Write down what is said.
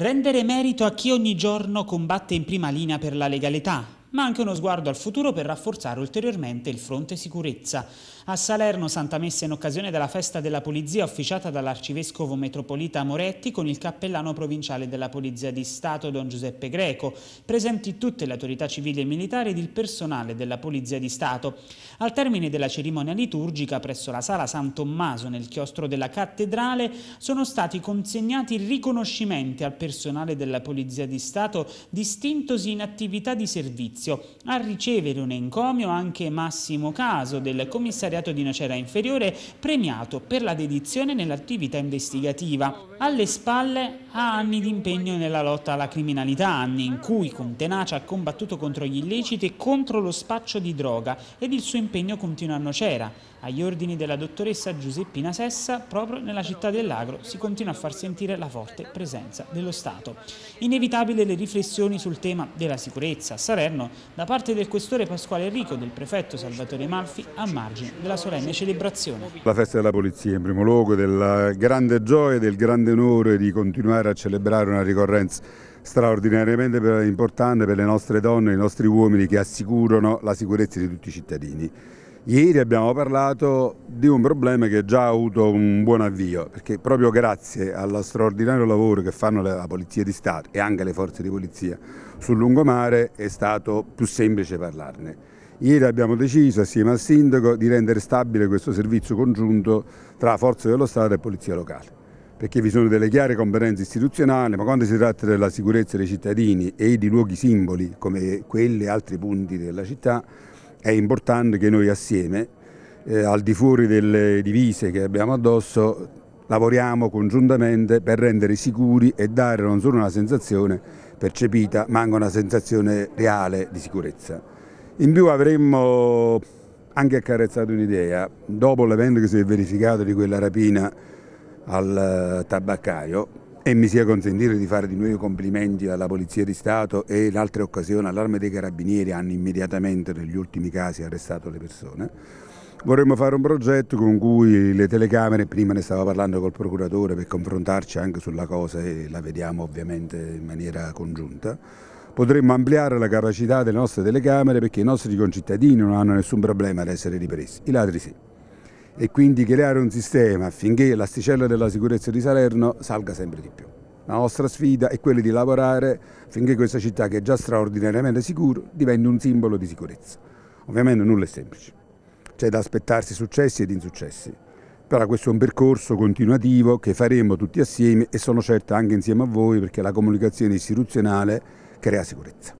Rendere merito a chi ogni giorno combatte in prima linea per la legalità, ma anche uno sguardo al futuro per rafforzare ulteriormente il fronte sicurezza. A Salerno, Santa Messa in occasione della festa della Polizia officiata dall'Arcivescovo Metropolita Moretti con il cappellano provinciale della Polizia di Stato Don Giuseppe Greco, presenti tutte le autorità civili e militari ed il personale della Polizia di Stato. Al termine della cerimonia liturgica presso la Sala San Tommaso nel chiostro della Cattedrale sono stati consegnati riconoscimenti al personale della Polizia di Stato distintosi in attività di servizio giudizio. A ricevere un encomio anche Massimo Caso del commissariato di Nocera Inferiore premiato per la dedizione nell'attività investigativa. Alle spalle ha anni di impegno nella lotta alla criminalità, anni in cui con tenacia ha combattuto contro gli illeciti e contro lo spaccio di droga ed il suo impegno continua a Nocera. Agli ordini della dottoressa Giuseppina Sessa, proprio nella città dell'Agro, si continua a far sentire la forte presenza dello Stato. Inevitabile le riflessioni sul tema della sicurezza. A Salerno, da parte del questore Pasquale Enrico e del prefetto Salvatore Malfi, a margine della solenne celebrazione. La festa della polizia in primo luogo, della grande gioia del grande onore di continuare andare a celebrare una ricorrenza straordinariamente importante per le nostre donne e i nostri uomini che assicurano la sicurezza di tutti i cittadini. Ieri abbiamo parlato di un problema che ha già avuto un buon avvio, perché proprio grazie allo straordinario lavoro che fanno la Polizia di Stato e anche le forze di polizia sul lungomare è stato più semplice parlarne. Ieri abbiamo deciso assieme al Sindaco di rendere stabile questo servizio congiunto tra Forze dello Stato e Polizia Locale perché vi sono delle chiare competenze istituzionali, ma quando si tratta della sicurezza dei cittadini e di luoghi simboli come quelli e altri punti della città, è importante che noi assieme, eh, al di fuori delle divise che abbiamo addosso, lavoriamo congiuntamente per rendere sicuri e dare non solo una sensazione percepita, ma anche una sensazione reale di sicurezza. In più avremmo anche accarezzato un'idea, dopo l'evento che si è verificato di quella rapina al eh, tabaccaio e mi sia consentito di fare di nuovo i complimenti alla Polizia di Stato e in altre occasioni all'Arma dei Carabinieri hanno immediatamente negli ultimi casi arrestato le persone. Vorremmo fare un progetto con cui le telecamere, prima ne stavo parlando col procuratore per confrontarci anche sulla cosa e la vediamo ovviamente in maniera congiunta, potremmo ampliare la capacità delle nostre telecamere perché i nostri concittadini non hanno nessun problema ad essere ripresi, i ladri sì e quindi creare un sistema affinché l'asticella della sicurezza di Salerno salga sempre di più. La nostra sfida è quella di lavorare affinché questa città, che è già straordinariamente sicura, diventi un simbolo di sicurezza. Ovviamente nulla è semplice, c'è da aspettarsi successi ed insuccessi, però questo è un percorso continuativo che faremo tutti assieme e sono certo anche insieme a voi perché la comunicazione istituzionale crea sicurezza.